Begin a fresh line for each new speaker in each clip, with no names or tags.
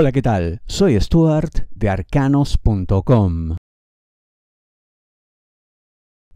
Hola, ¿qué tal? Soy Stuart de arcanos.com.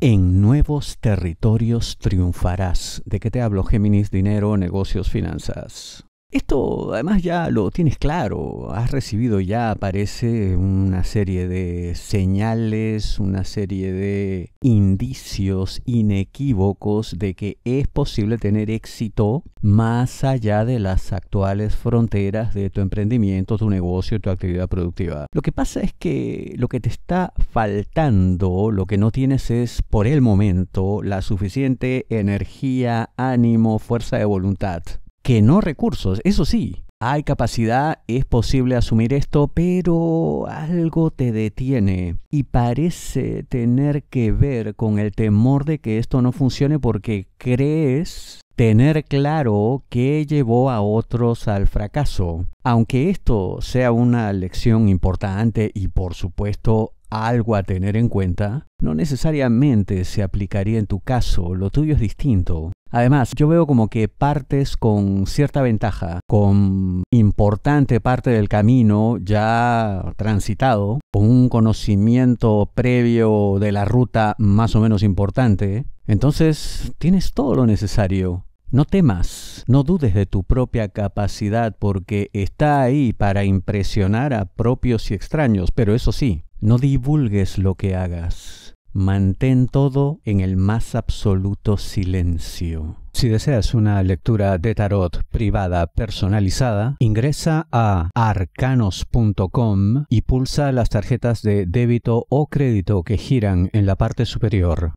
En nuevos territorios triunfarás. ¿De qué te hablo, Géminis? Dinero, negocios, finanzas. Esto además ya lo tienes claro, has recibido ya, parece, una serie de señales, una serie de indicios inequívocos de que es posible tener éxito más allá de las actuales fronteras de tu emprendimiento, tu negocio, tu actividad productiva. Lo que pasa es que lo que te está faltando, lo que no tienes es por el momento la suficiente energía, ánimo, fuerza de voluntad que no recursos, eso sí. Hay capacidad, es posible asumir esto, pero algo te detiene y parece tener que ver con el temor de que esto no funcione porque crees tener claro que llevó a otros al fracaso. Aunque esto sea una lección importante y por supuesto algo a tener en cuenta, no necesariamente se aplicaría en tu caso, lo tuyo es distinto. Además, yo veo como que partes con cierta ventaja, con importante parte del camino ya transitado, con un conocimiento previo de la ruta más o menos importante. Entonces, tienes todo lo necesario. No temas, no dudes de tu propia capacidad porque está ahí para impresionar a propios y extraños, pero eso sí, no divulgues lo que hagas. Mantén todo en el más absoluto silencio. Si deseas una lectura de tarot privada personalizada, ingresa a arcanos.com y pulsa las tarjetas de débito o crédito que giran en la parte superior.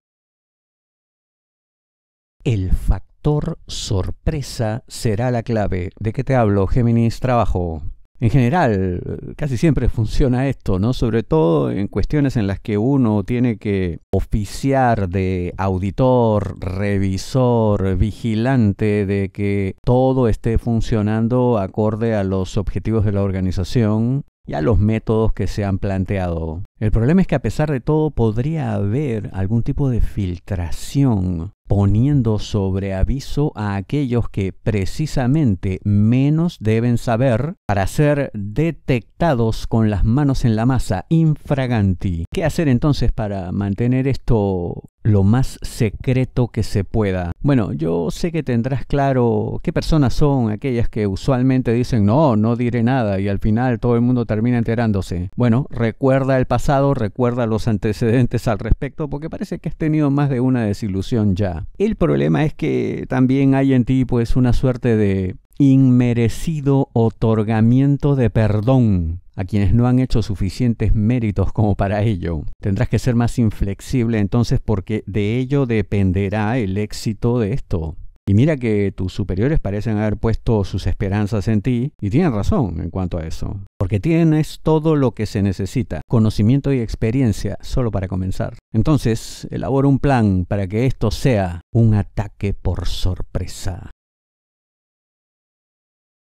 El factor sorpresa será la clave. ¿De qué te hablo, Géminis Trabajo? en general, casi siempre funciona esto, ¿no? Sobre todo en cuestiones en las que uno tiene que oficiar de auditor, revisor, vigilante de que todo esté funcionando acorde a los objetivos de la organización y a los métodos que se han planteado. El problema es que a pesar de todo podría haber algún tipo de filtración poniendo sobre aviso a aquellos que precisamente menos deben saber para ser detectados con las manos en la masa infraganti. ¿Qué hacer entonces para mantener esto lo más secreto que se pueda. Bueno, yo sé que tendrás claro qué personas son aquellas que usualmente dicen no, no diré nada y al final todo el mundo termina enterándose. Bueno, recuerda el pasado, recuerda los antecedentes al respecto porque parece que has tenido más de una desilusión ya. El problema es que también hay en ti pues una suerte de inmerecido otorgamiento de perdón a quienes no han hecho suficientes méritos como para ello. Tendrás que ser más inflexible entonces porque de ello dependerá el éxito de esto. Y mira que tus superiores parecen haber puesto sus esperanzas en ti, y tienen razón en cuanto a eso, porque tienes todo lo que se necesita, conocimiento y experiencia, solo para comenzar. Entonces, elabora un plan para que esto sea un ataque por sorpresa.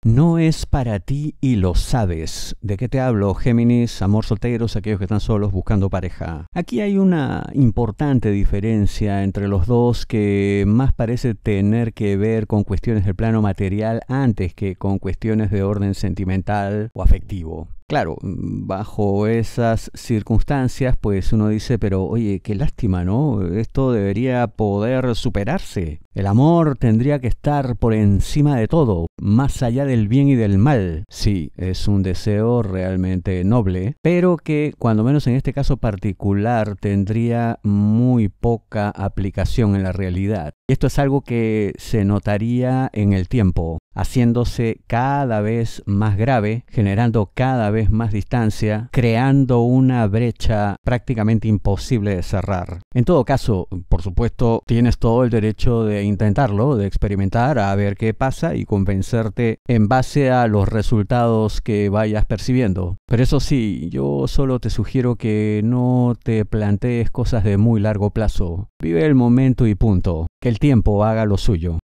No es para ti y lo sabes. ¿De qué te hablo, Géminis, amor solteros, aquellos que están solos buscando pareja? Aquí hay una importante diferencia entre los dos que más parece tener que ver con cuestiones del plano material antes que con cuestiones de orden sentimental o afectivo claro, mm, bajo esas circunstancias, pues uno dice, pero oye, qué lástima, ¿no? Esto debería poder superarse. El amor tendría que estar por encima de todo, más allá del bien y del mal. Sí, es un deseo realmente noble, pero que, cuando menos en este caso particular, tendría muy poca aplicación en la realidad. Y esto es algo que se notaría en el tiempo, haciéndose cada vez más grave, generando cada vez más distancia, creando una brecha prácticamente imposible de cerrar. En todo caso, por supuesto, tienes todo el derecho de intentarlo, de experimentar, a ver qué pasa y convencerte en base a los resultados que vayas percibiendo. Pero eso sí, yo solo te sugiero que no te plantees cosas de muy largo plazo. Vive el momento y punto. Que el tiempo haga lo suyo.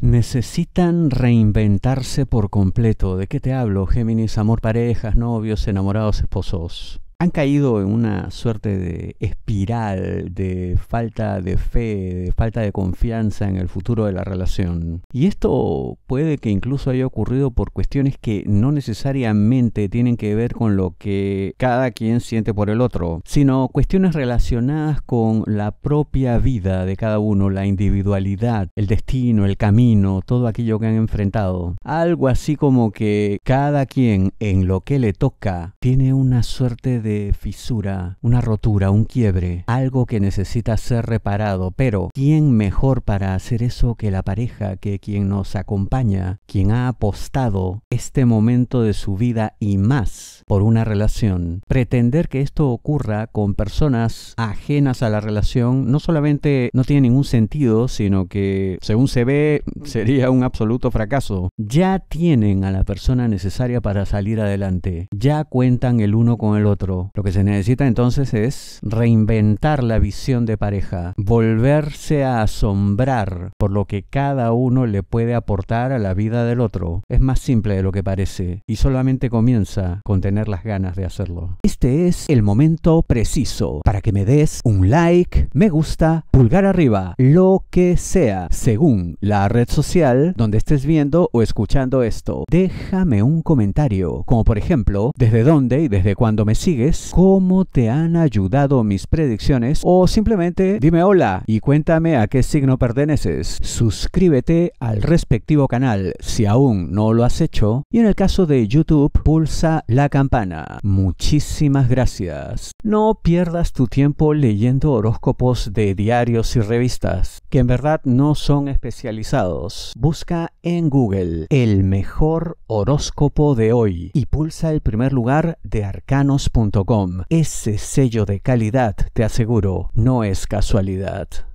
Necesitan reinventarse por completo. ¿De qué te hablo, Géminis? Amor, parejas, novios, enamorados, esposos han caído en una suerte de espiral de falta de fe, de falta de confianza en el futuro de la relación. Y esto puede que incluso haya ocurrido por cuestiones que no necesariamente tienen que ver con lo que cada quien siente por el otro, sino cuestiones relacionadas con la propia vida de cada uno, la individualidad, el destino, el camino, todo aquello que han enfrentado. Algo así como que cada quien en lo que le toca tiene una suerte de fisura, una rotura, un quiebre, algo que necesita ser reparado, pero ¿quién mejor para hacer eso que la pareja, que quien nos acompaña, quien ha apostado este momento de su vida y más por una relación? Pretender que esto ocurra con personas ajenas a la relación no solamente no tiene ningún sentido, sino que, según se ve, sería un absoluto fracaso. Ya tienen a la persona necesaria para salir adelante, ya cuentan el uno con el otro, lo que se necesita entonces es reinventar la visión de pareja, volverse a asombrar por lo que cada uno le puede aportar a la vida del otro. Es más simple de lo que parece y solamente comienza con tener las ganas de hacerlo. Este es el momento preciso para que me des un like, me gusta, pulgar arriba, lo que sea, según la red social donde estés viendo o escuchando esto. Déjame un comentario, como por ejemplo, desde dónde y desde cuándo me sigues cómo te han ayudado mis predicciones o simplemente dime hola y cuéntame a qué signo perteneces. Suscríbete al respectivo canal si aún no lo has hecho y en el caso de YouTube pulsa la campana. Muchísimas gracias. No pierdas tu tiempo leyendo horóscopos de diarios y revistas que en verdad no son especializados. Busca en Google el mejor horóscopo de hoy y pulsa el primer lugar de arcanos.com ese sello de calidad, te aseguro, no es casualidad.